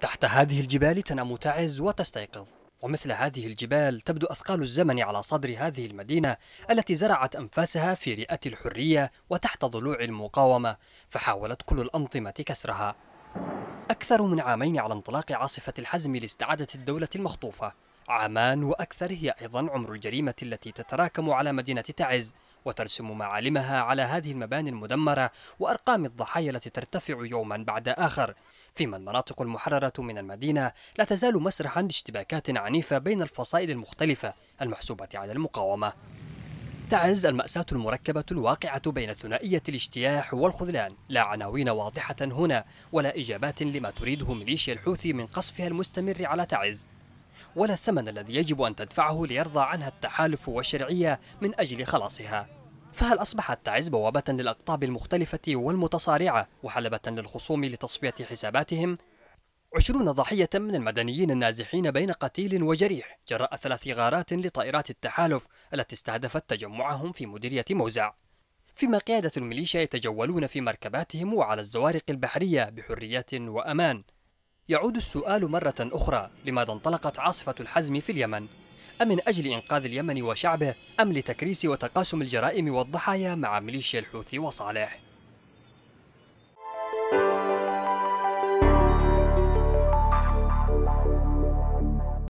تحت هذه الجبال تنام تعز وتستيقظ ومثل هذه الجبال تبدو أثقال الزمن على صدر هذه المدينة التي زرعت أنفاسها في رئة الحرية وتحت ضلوع المقاومة فحاولت كل الأنظمة كسرها أكثر من عامين على انطلاق عاصفة الحزم لاستعادة الدولة المخطوفة عامان وأكثر هي أيضا عمر الجريمة التي تتراكم على مدينة تعز وترسم معالمها على هذه المباني المدمرة وأرقام الضحايا التي ترتفع يوما بعد آخر فيما المناطق المحررة من المدينة لا تزال مسرحا لاشتباكات عنيفة بين الفصائل المختلفة المحسوبة على المقاومة تعز المأساة المركبة الواقعة بين ثنائية الاجتياح والخذلان لا عناوين واضحة هنا ولا إجابات لما تريده ميليشيا الحوثي من قصفها المستمر على تعز ولا الثمن الذي يجب أن تدفعه ليرضى عنها التحالف والشرعية من أجل خلاصها فهل أصبحت تعز بوابة للأقطاب المختلفة والمتصارعة وحلبة للخصوم لتصفية حساباتهم؟ عشرون ضحية من المدنيين النازحين بين قتيل وجريح جراء ثلاث غارات لطائرات التحالف التي استهدفت تجمعهم في مديرية موزع فيما قيادة الميليشيا يتجولون في مركباتهم وعلى الزوارق البحرية بحرية وأمان يعود السؤال مرة أخرى لماذا انطلقت عاصفة الحزم في اليمن؟ أم من أجل إنقاذ اليمن وشعبه أم لتكريس وتقاسم الجرائم والضحايا مع ميليشيا الحوثي وصالح